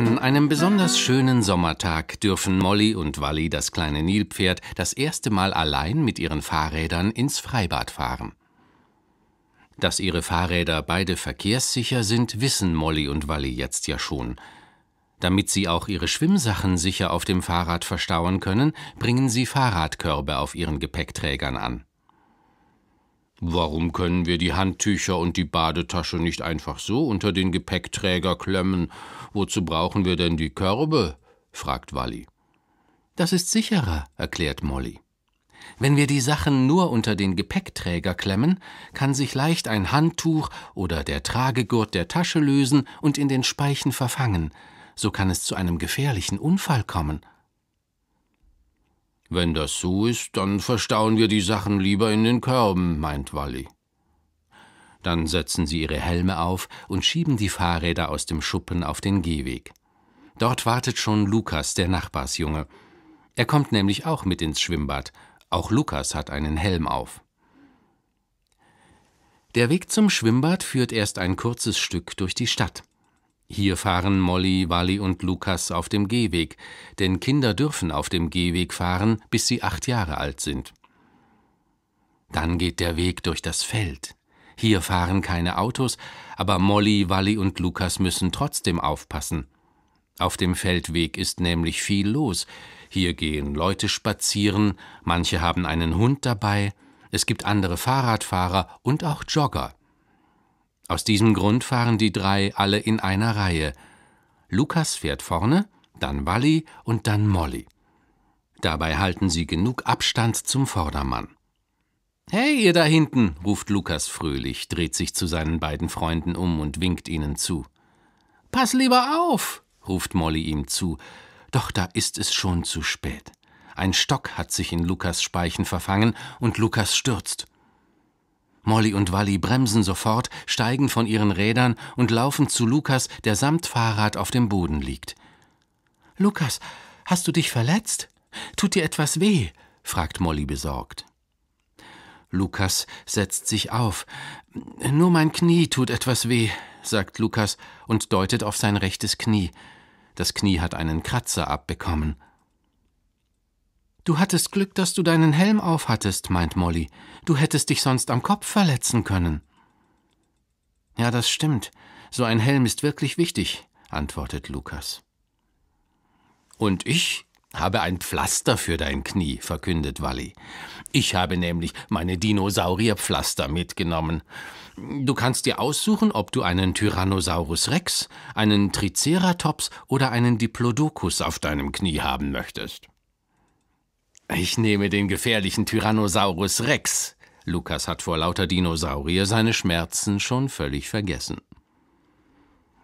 An einem besonders schönen Sommertag dürfen Molly und Wally das kleine Nilpferd das erste Mal allein mit ihren Fahrrädern ins Freibad fahren. Dass ihre Fahrräder beide verkehrssicher sind, wissen Molly und Wally jetzt ja schon. Damit sie auch ihre Schwimmsachen sicher auf dem Fahrrad verstauen können, bringen sie Fahrradkörbe auf ihren Gepäckträgern an. Warum können wir die Handtücher und die Badetasche nicht einfach so unter den Gepäckträger klemmen? Wozu brauchen wir denn die Körbe? fragt Walli. Das ist sicherer, erklärt Molly. Wenn wir die Sachen nur unter den Gepäckträger klemmen, kann sich leicht ein Handtuch oder der Tragegurt der Tasche lösen und in den Speichen verfangen. So kann es zu einem gefährlichen Unfall kommen. Wenn das so ist, dann verstauen wir die Sachen lieber in den Körben, meint Walli. Dann setzen sie ihre Helme auf und schieben die Fahrräder aus dem Schuppen auf den Gehweg. Dort wartet schon Lukas, der Nachbarsjunge. Er kommt nämlich auch mit ins Schwimmbad. Auch Lukas hat einen Helm auf. Der Weg zum Schwimmbad führt erst ein kurzes Stück durch die Stadt. Hier fahren Molly, Wally und Lukas auf dem Gehweg, denn Kinder dürfen auf dem Gehweg fahren, bis sie acht Jahre alt sind. Dann geht der Weg durch das Feld. Hier fahren keine Autos, aber Molly, Wally und Lukas müssen trotzdem aufpassen. Auf dem Feldweg ist nämlich viel los. Hier gehen Leute spazieren, manche haben einen Hund dabei, es gibt andere Fahrradfahrer und auch Jogger. Aus diesem Grund fahren die drei alle in einer Reihe. Lukas fährt vorne, dann Wally und dann Molly. Dabei halten sie genug Abstand zum Vordermann. Hey, ihr da hinten, ruft Lukas fröhlich, dreht sich zu seinen beiden Freunden um und winkt ihnen zu. Pass lieber auf, ruft Molly ihm zu. Doch da ist es schon zu spät. Ein Stock hat sich in Lukas Speichen verfangen und Lukas stürzt. Molly und Wally bremsen sofort, steigen von ihren Rädern und laufen zu Lukas, der samt Fahrrad auf dem Boden liegt. Lukas, hast du dich verletzt? Tut dir etwas weh? fragt Molly besorgt. Lukas setzt sich auf. Nur mein Knie tut etwas weh, sagt Lukas und deutet auf sein rechtes Knie. Das Knie hat einen Kratzer abbekommen. Du hattest Glück, dass du deinen Helm aufhattest, meint Molly. Du hättest dich sonst am Kopf verletzen können. Ja, das stimmt. So ein Helm ist wirklich wichtig, antwortet Lukas. Und ich habe ein Pflaster für dein Knie, verkündet Wally. Ich habe nämlich meine Dinosaurierpflaster mitgenommen. Du kannst dir aussuchen, ob du einen Tyrannosaurus Rex, einen Triceratops oder einen Diplodocus auf deinem Knie haben möchtest. Ich nehme den gefährlichen Tyrannosaurus Rex. Lukas hat vor lauter Dinosaurier seine Schmerzen schon völlig vergessen.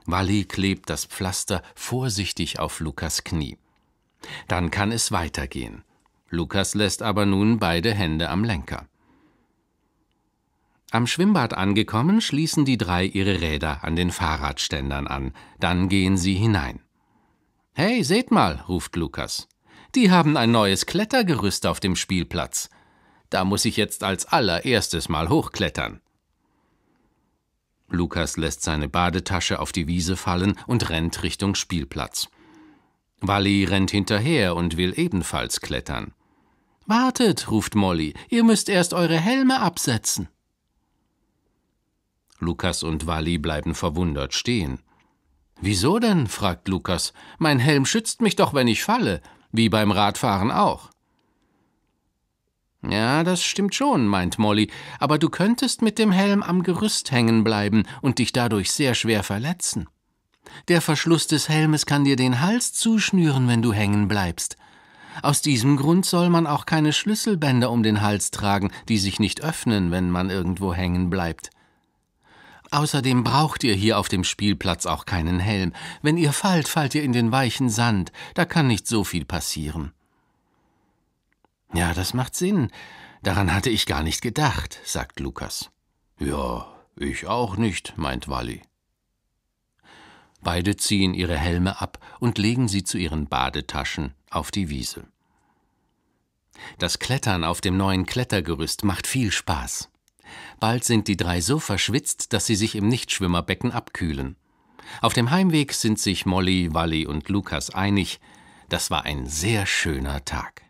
Wally klebt das Pflaster vorsichtig auf Lukas Knie. Dann kann es weitergehen. Lukas lässt aber nun beide Hände am Lenker. Am Schwimmbad angekommen, schließen die drei ihre Räder an den Fahrradständern an. Dann gehen sie hinein. Hey, seht mal, ruft Lukas. Die haben ein neues Klettergerüst auf dem Spielplatz. Da muss ich jetzt als allererstes mal hochklettern. Lukas lässt seine Badetasche auf die Wiese fallen und rennt Richtung Spielplatz. Wally rennt hinterher und will ebenfalls klettern. Wartet, ruft Molly, ihr müsst erst eure Helme absetzen. Lukas und Wally bleiben verwundert stehen. Wieso denn? fragt Lukas. Mein Helm schützt mich doch, wenn ich falle. Wie beim Radfahren auch. Ja, das stimmt schon, meint Molly, aber du könntest mit dem Helm am Gerüst hängen bleiben und dich dadurch sehr schwer verletzen. Der Verschluss des Helmes kann dir den Hals zuschnüren, wenn du hängen bleibst. Aus diesem Grund soll man auch keine Schlüsselbänder um den Hals tragen, die sich nicht öffnen, wenn man irgendwo hängen bleibt. Außerdem braucht ihr hier auf dem Spielplatz auch keinen Helm. Wenn ihr fallt, fallt ihr in den weichen Sand. Da kann nicht so viel passieren. Ja, das macht Sinn. Daran hatte ich gar nicht gedacht, sagt Lukas. Ja, ich auch nicht, meint Wally. Beide ziehen ihre Helme ab und legen sie zu ihren Badetaschen auf die Wiese. Das Klettern auf dem neuen Klettergerüst macht viel Spaß. Bald sind die drei so verschwitzt, dass sie sich im Nichtschwimmerbecken abkühlen. Auf dem Heimweg sind sich Molly, Wally und Lukas einig, das war ein sehr schöner Tag.